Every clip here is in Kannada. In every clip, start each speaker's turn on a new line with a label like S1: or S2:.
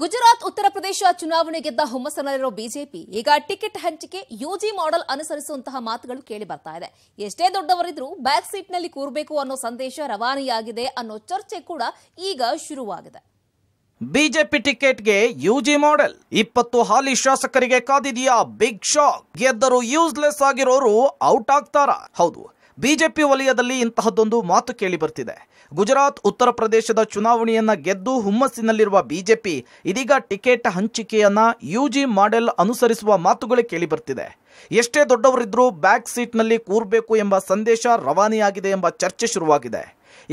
S1: ಗುಜರಾತ್ ಉತ್ತರ ಪ್ರದೇಶ ಚುನಾವಣೆ ಗೆದ್ದ ಹುಮ್ಮಸ್ಸನಲ್ಲಿರೋ ಬಿಜೆಪಿ ಈಗ ಟಿಕೆಟ್ ಹಂಚಿಕೆ ಯುಜಿ ಮಾಡೆಲ್ ಅನುಸರಿಸುವಂತಹ ಮಾತುಗಳು ಕೇಳಿ ಬರ್ತಾ ಇದೆ ಎಷ್ಟೇ ದೊಡ್ಡವರಿದ್ರೂ ಬ್ಯಾಕ್ ಸೀಟ್ನಲ್ಲಿ ಕೂರಬೇಕು ಅನ್ನೋ ಸಂದೇಶ ರವಾನೆಯಾಗಿದೆ ಅನ್ನೋ ಚರ್ಚೆ ಕೂಡ ಈಗ ಶುರುವಾಗಿದೆ
S2: ಬಿಜೆಪಿ ಟಿಕೆಟ್ಗೆ ಯುಜಿ ಮಾಡೆಲ್ ಇಪ್ಪತ್ತು ಹಾಲಿ ಶಾಸಕರಿಗೆ ಕಾದಿದೆಯಾ ಬಿಗ್ ಶಾಕ್ ಗೆದ್ದರೂ ಯೂಸ್ಲೆಸ್ ಆಗಿರೋರು ಔಟ್ ಆಗ್ತಾರಾ ಹೌದು ಬಿಜೆಪಿ ವಲಯದಲ್ಲಿ ಇಂತಹದ್ದೊಂದು ಮಾತು ಕೇಳಿ ಬರ್ತಿದೆ ಗುಜರಾತ್ ಉತ್ತರ ಪ್ರದೇಶದ ಚುನಾವಣೆಯನ್ನ ಗೆದ್ದು ಹುಮ್ಮಸ್ಸಿನಲ್ಲಿರುವ ಬಿಜೆಪಿ ಇದೀಗ ಟಿಕೆಟ್ ಹಂಚಿಕೆಯನ್ನ ಯುಜಿ ಮಾಡೆಲ್ ಅನುಸರಿಸುವ ಮಾತುಗಳೇ ಕೇಳಿಬರ್ತಿದೆ ಎಷ್ಟೇ ದೊಡ್ಡವರಿದ್ರೂ ಬ್ಯಾಕ್ ಸೀಟ್ನಲ್ಲಿ ಕೂರಬೇಕು ಎಂಬ ಸಂದೇಶ ರವಾನೆಯಾಗಿದೆ ಎಂಬ ಚರ್ಚೆ ಶುರುವಾಗಿದೆ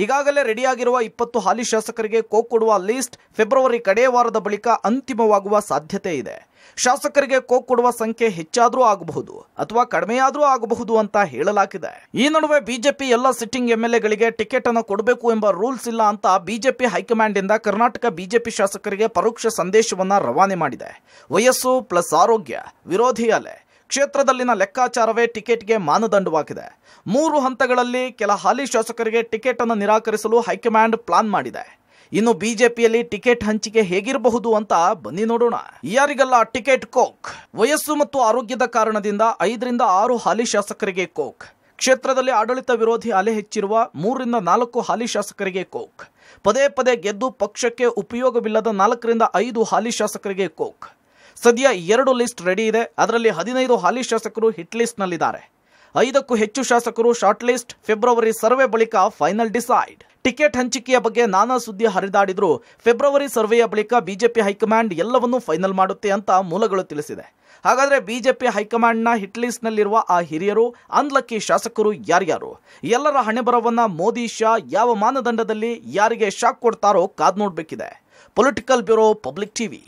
S2: ಈಗಾಗಲೇ ರೆಡಿಯಾಗಿರುವ ಇಪ್ಪತ್ತು ಹಾಲಿ ಶಾಸಕರಿಗೆ ಕೋ ಕೊಡುವ ಲಿಸ್ಟ್ ಫೆಬ್ರವರಿ ಕಡೆಯ ವಾರದ ಬಳಿಕ ಅಂತಿಮವಾಗುವ ಸಾಧ್ಯತೆ ಇದೆ ಶಾಸಕರಿಗೆ ಕೋಕ್ ಕೊಡುವ ಸಂಖ್ಯೆ ಹೆಚ್ಚಾದರೂ ಆಗಬಹುದು ಅಥವಾ ಕಡಿಮೆಯಾದರೂ ಆಗಬಹುದು ಅಂತ ಹೇಳಲಾಗಿದೆ ಈ ನಡುವೆ ಬಿಜೆಪಿ ಎಲ್ಲ ಸಿಟ್ಟಿಂಗ್ ಎಂಎಲ್ಎಗಳಿಗೆ ಟಿಕೆಟ್ ಅನ್ನು ಕೊಡಬೇಕು ಎಂಬ ರೂಲ್ಸ್ ಇಲ್ಲ ಅಂತ ಬಿಜೆಪಿ ಹೈಕಮಾಂಡ್ ಇಂದ ಕರ್ನಾಟಕ ಬಿಜೆಪಿ ಶಾಸಕರಿಗೆ ಪರೋಕ್ಷ ಸಂದೇಶವನ್ನ ರವಾನೆ ಮಾಡಿದೆ ವಯಸ್ಸು ಪ್ಲಸ್ ಆರೋಗ್ಯ ವಿರೋಧಿ ಅಲೆ ಕ್ಷೇತ್ರದಲ್ಲಿನ ಲೆಕ್ಕಾಚಾರವೇ ಟಿಕೆಟ್ಗೆ ಮಾನದಂಡವಾಗಿದೆ ಮೂರು ಹಂತಗಳಲ್ಲಿ ಕೆಲ ಹಾಲಿ ಶಾಸಕರಿಗೆ ಟಿಕೆಟ್ ಅನ್ನು ನಿರಾಕರಿಸಲು ಹೈಕಮಾಂಡ್ ಪ್ಲಾನ್ ಮಾಡಿದೆ ಇನ್ನು ಬಿಜೆಪಿಯಲ್ಲಿ ಟಿಕೆಟ್ ಹಂಚಿಕೆ ಹೇಗಿರಬಹುದು ಅಂತ ಬನ್ನಿ ನೋಡೋಣ ಯಾರಿಗಲ್ಲ ಟಿಕೆಟ್ ಕೋಕ್ ವಯಸ್ಸು ಮತ್ತು ಆರೋಗ್ಯದ ಕಾರಣದಿಂದ ಐದರಿಂದ ಆರು ಹಾಲಿ ಶಾಸಕರಿಗೆ ಕೋಕ್ ಕ್ಷೇತ್ರದಲ್ಲಿ ಆಡಳಿತ ವಿರೋಧಿ ಅಲೆ ಹೆಚ್ಚಿರುವ ಮೂರರಿಂದ ನಾಲ್ಕು ಹಾಲಿ ಶಾಸಕರಿಗೆ ಕೋಕ್ ಪದೇ ಪದೇ ಗೆದ್ದು ಪಕ್ಷಕ್ಕೆ ಉಪಯೋಗವಿಲ್ಲದ ನಾಲ್ಕರಿಂದ ಐದು ಹಾಲಿ ಶಾಸಕರಿಗೆ ಕೋಕ್ ಸದ್ಯ ಎರಡು ಲಿಸ್ಟ್ ರೆಡಿ ಇದೆ ಅದರಲ್ಲಿ ಹದಿನೈದು ಹಾಲಿ ಶಾಸಕರು ಹಿಟ್ ಲಿಸ್ಟ್ನಲ್ಲಿದ್ದಾರೆ ಐದಕ್ಕೂ ಹೆಚ್ಚು ಶಾಸಕರು ಶಾರ್ಟ್ ಲಿಸ್ಟ್ ಫೆಬ್ರವರಿ ಸರ್ವೆ ಬಳಿಕ ಫೈನಲ್ ಡಿಸೈಡ್ ಟಿಕೆಟ್ ಹಂಚಿಕೆಯ ಬಗ್ಗೆ ನಾನಾ ಸುದ್ದಿ ಹರಿದಾಡಿದ್ರು ಫೆಬ್ರವರಿ ಸರ್ವೆಯ ಬಳಿಕ ಬಿಜೆಪಿ ಹೈಕಮಾಂಡ್ ಎಲ್ಲವನ್ನೂ ಫೈನಲ್ ಮಾಡುತ್ತೆ ಅಂತ ಮೂಲಗಳು ತಿಳಿಸಿದೆ ಹಾಗಾದರೆ ಬಿಜೆಪಿ ಹೈಕಮಾಂಡ್ನ ಹಿಟ್ ಲಿಸ್ಟ್ನಲ್ಲಿರುವ ಆ ಹಿರಿಯರು ಅನ್ಲಕ್ಕಿ ಶಾಸಕರು ಯಾರ್ಯಾರು ಎಲ್ಲರ ಹಣೆಬರವನ್ನ ಮೋದಿ ಶಾ ಯಾವ ಮಾನದಂಡದಲ್ಲಿ ಯಾರಿಗೆ ಶಾಕ್ ಕೊಡ್ತಾರೋ ಕಾದ್ ನೋಡಬೇಕಿದೆ ಪೊಲಿಟಿಕಲ್ ಬ್ಯೂರೋ ಪಬ್ಲಿಕ್ ಟಿವಿ